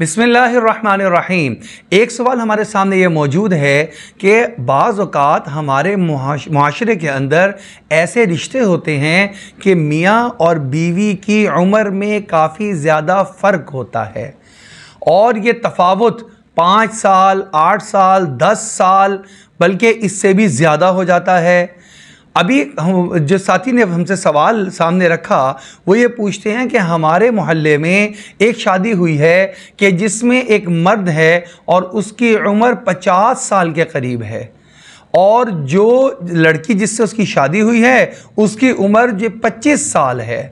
बिसमीम एक सवाल हमारे सामने ये मौजूद है कि बाज़ात हमारे माशरे के अंदर ऐसे रिश्ते होते हैं कि मियाँ और बीवी की उम्र में काफ़ी ज़्यादा फ़र्क होता है और ये तफावत पाँच साल आठ साल दस साल बल्कि इससे भी ज़्यादा हो जाता है अभी हम जो साथी ने हमसे सवाल सामने रखा वो ये पूछते हैं कि हमारे मोहल्ले में एक शादी हुई है कि जिसमें एक मर्द है और उसकी उम्र पचास साल के करीब है और जो लड़की जिससे उसकी शादी हुई है उसकी उम्र जो पच्चीस साल है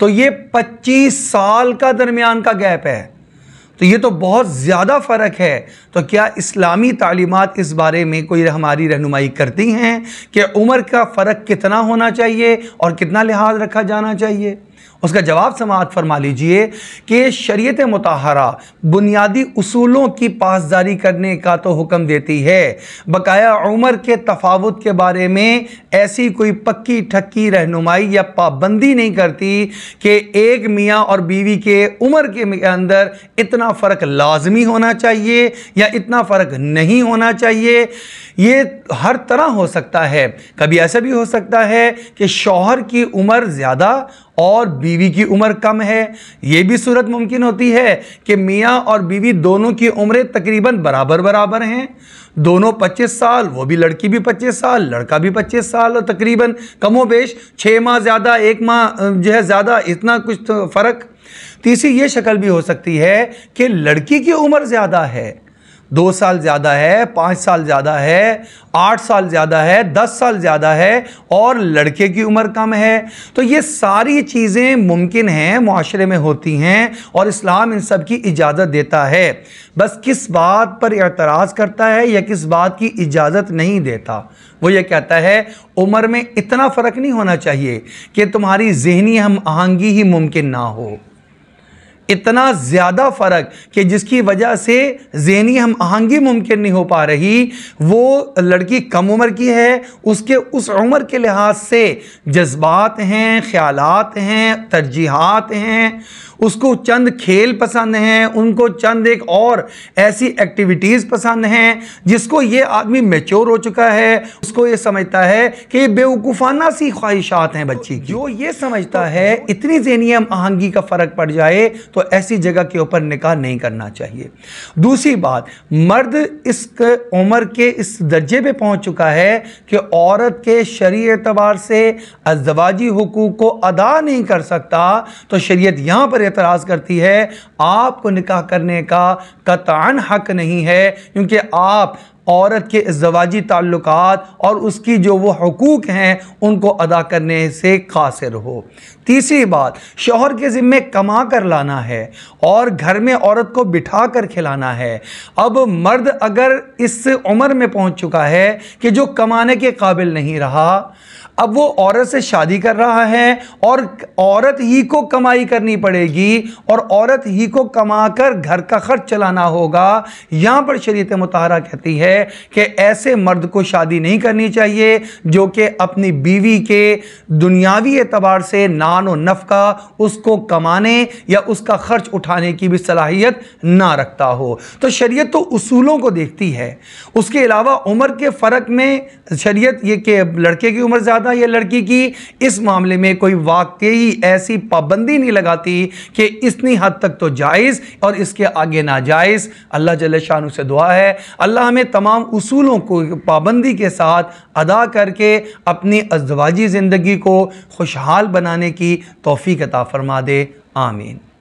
तो ये पच्चीस साल का दरमियान का गैप है तो ये तो बहुत ज़्यादा फ़र्क है तो क्या इस्लामी तालीमत इस बारे में कोई हमारी रहनुमाई करती हैं कि उम्र का फ़र्क कितना होना चाहिए और कितना लिहाज रखा जाना चाहिए उसका जवाब समात फरमा लीजिए कि शरीत मतहरा बुनियादी असूलों की पासदारी करने का तो हुक्म देती है बकाया उम्र के तफावत के बारे में ऐसी कोई पक्की ठक्की रहनुमाई या पाबंदी नहीं करती कि एक मियाँ और बीवी के उम्र के अंदर इतना फ़र्क लाजमी होना चाहिए या इतना फ़र्क नहीं होना चाहिए ये हर तरह हो सकता है कभी ऐसा भी हो सकता है कि शौहर की उम्र ज़्यादा और बीवी की उम्र कम है यह भी सूरत मुमकिन होती है कि मियाँ और बीवी दोनों की उम्रें तकरीबन बराबर बराबर हैं दोनों 25 साल वो भी लड़की भी 25 साल लड़का भी 25 साल और तकरीबन कमो बेश छः माह ज़्यादा एक माह जो है ज़्यादा इतना कुछ तो फ़र्क तीसरी ये शक्ल भी हो सकती है कि लड़की की उम्र ज़्यादा है दो साल ज़्यादा है पाँच साल ज़्यादा है आठ साल ज़्यादा है दस साल ज़्यादा है और लड़के की उम्र कम है तो ये सारी चीज़ें मुमकिन हैं माशरे में होती हैं और इस्लाम इन सब की इजाज़त देता है बस किस बात पर एतराज़ करता है या किस बात की इजाज़त नहीं देता वो ये कहता है उम्र में इतना फ़र्क नहीं होना चाहिए कि तुम्हारी जहनी हम आहंगी ही मुमकिन ना हो इतना ज़्यादा फ़र्क कि जिसकी वजह से जहनी हम आहंगी मुमकिन नहीं हो पा रही वो लड़की कम उम्र की है उसके उस उम्र के लिहाज से जज्बात हैं ख्याल हैं तरजीहत हैं उसको चंद खेल पसंद हैं उनको चंद एक और ऐसी एक्टिविटीज़ पसंद हैं जिसको ये आदमी मेच्योर हो चुका है उसको ये समझता है कि ये बेवकूफ़ाना सी ख्वाहिशात हैं बच्ची की तो जो ये समझता तो है इतनी जहनी हम आहंगी का फ़र्क पड़ जाए तो ऐसी जगह के ऊपर निकाह नहीं करना चाहिए दूसरी बात मर्द इस उम्र के इस दर्जे पे पहुंच चुका है कि औरत के शरीय एतबार से अजवाजी हकूक़ को अदा नहीं कर सकता तो शरीयत यहाँ पर एतराज़ करती है आपको निकाह करने का कतान हक नहीं है क्योंकि आप औरत के जवाजी ताल्लुक और उसकी जो वो हकूक़ हैं उनको अदा करने से कासिर हो तीसरी बात शोहर के ज़िम्मे कमा कर लाना है और घर में औरत को बिठा कर खिलाना है अब मर्द अगर इस उम्र में पहुंच चुका है कि जो कमाने के काबिल नहीं रहा अब वो औरत से शादी कर रहा है और औरत ही को कमाई करनी पड़ेगी और औरत ही को कमाकर घर का खर्च चलाना होगा यहाँ पर शरीत मतहरा कहती है है कि ऐसे मर्द को शादी नहीं करनी चाहिए जो कि अपनी बीवी के दुनियावी एतबार से नान और नफ का उसको कमाने या उसका खर्च उठाने की भी सलाहियत ना रखता हो तो शरीयत तो उसूलों को देखती है उसके अलावा उम्र के फ़र्क में शरीयत ये कि लड़के की उम्र ज़्यादा या लड़की की इस मामले में कोई वाकई ऐसी पाबंदी नहीं लगाती कि इतनी हद तक तो जायज़ और इसके आगे ना जायज़ अल्लाह जल्ले शाह से दुआ है अल्लाह हमें तमाम तमाम असूलों को पाबंदी के साथ अदा करके अपनी अजवाजी ज़िंदगी को खुशहाल बनाने की तोफ़ी कता फ़रमा दे आमीन